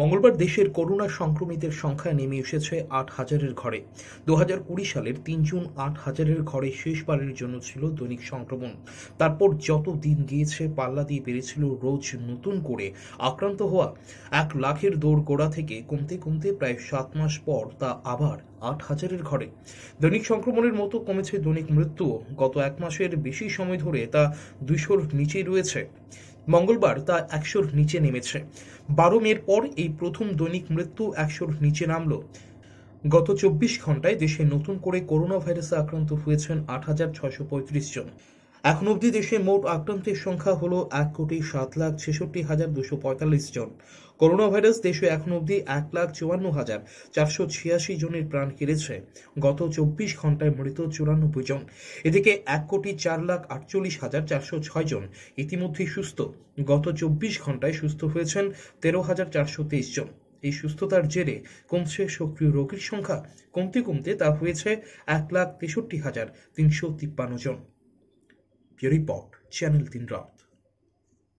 মঙ্গলবার দেশের করোনা সংক্রমিতের সংখ্যা নেমে এসেছে আট হাজারের ঘরে দু হাজার কুড়ি সালের তিন জুন আট হাজারের ঘরে শেষবারের জন্য ছিল দৈনিক সংক্রমণ তারপর যত দিন গিয়েছে পাল্লা দিয়ে বেড়েছিল রোজ নতুন করে আক্রান্ত হওয়া এক লাখের দৌড় গোড়া থেকে কমতে কমতে প্রায় সাত মাস পর তা আবার আট হাজারের ঘরে দৈনিক সংক্রমণের মতো কমেছে দৈনিক মৃত্যুও গত এক মাসের বেশি সময় ধরে তা দুশোর নিচেই রয়েছে মঙ্গলবার তা একশোর নিচে নেমেছে বারো মের পর এই প্রথম দৈনিক মৃত্যু একশোর নিচে নামল গত চব্বিশ ঘন্টায় দেশে নতুন করে করোনা ভাইরাসে আক্রান্ত হয়েছেন আট হাজার ছয়শো পঁয়ত্রিশ জন এখন অবধি দেশে মোট আক্রান্তের সংখ্যা হল এক কোটি সাত লাখ ছেষট্টি হাজার দুশো পঁয়তাল্লিশ জন করোনা ভাইরাস দেশে এখন অবধি এক লাখ চুয়ান্ন হাজার চারশো ছিয়াশি জনের প্রাণ কেড়েছে গত চব্বিশ ঘন্টায় মৃত চুরানব্বই জন এদিকে এক কোটি চার লাখ আটচল্লিশ হাজার চারশো ছয় জন ইতিমধ্যে সুস্থ গত চব্বিশ ঘন্টায় সুস্থ হয়েছেন তেরো হাজার চারশো তেইশ জন এই সুস্থতার জেরে কমছে সক্রিয় রোগীর সংখ্যা কমতে কমতে তা হয়েছে এক লাখ তেষট্টি হাজার তিনশো তিপ্পান্ন জন रिपोर्ट चैनल तीन राउंड